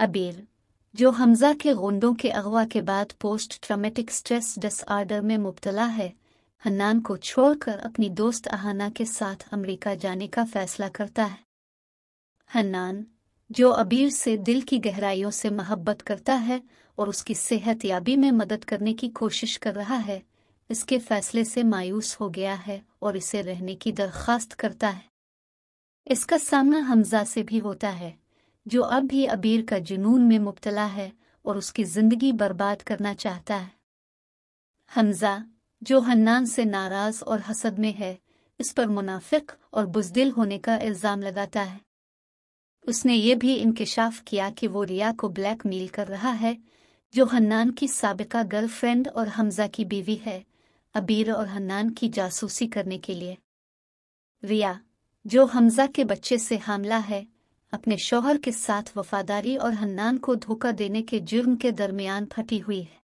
अबीर जो हमजा के गोंडों के अगवा के बाद पोस्ट ट्रामेटिक स्ट्रेस डिसऑर्डर में मुबतला है हन्नान को छोड़कर अपनी दोस्त अहाना के साथ अमेरिका जाने का फैसला करता है हन्नान जो अबीर से दिल की गहराइयों से मोहब्बत करता है और उसकी सेहत याबी में मदद करने की कोशिश कर रहा है इसके फैसले से मायूस हो गया है और इसे रहने की दरख्वास्त करता है इसका सामना हमजा से भी होता है जो अब भी अबीर का जुनून में मुबतला है और उसकी जिंदगी बर्बाद करना चाहता है हमजा जो हन्नान से नाराज और हसद में है इस पर मुनाफिक और बुजदिल होने का इल्ज़ाम लगाता है उसने ये भी इंकशाफ किया कि वो रिया को ब्लैकमेल कर रहा है जो हन्नान की सबका गर्लफ्रेंड और हमजा की बीवी है अबीर और हन्नान की जासूसी करने के लिए रिया जो हमजा के बच्चे से हमला है अपने शौहर के साथ वफादारी और हन्नान को धोखा देने के जुर्म के दरमियान फटी हुई है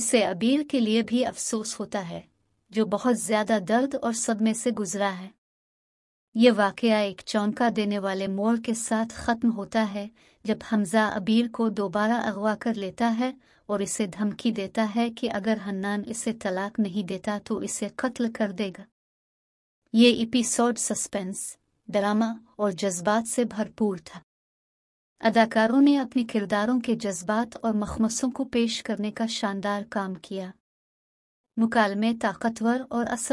इससे अबीर के लिए भी अफसोस होता है जो बहुत ज्यादा दर्द और सदमे से गुजरा है ये वाकया एक चौंका देने वाले मोड़ के साथ ख़त्म होता है जब हमजा अबीर को दोबारा अगवा कर लेता है और इसे धमकी देता है कि अगर हन्नान इसे तलाक नहीं देता तो इसे कत्ल कर देगा ये एपिसोड सस्पेंस ड्रामा और जज्बात से भरपूर था अदाकारों ने अपने किरदारों के जज्बात और मखमसों को पेश करने का शानदार काम किया मुकालमे ताकतवर और असर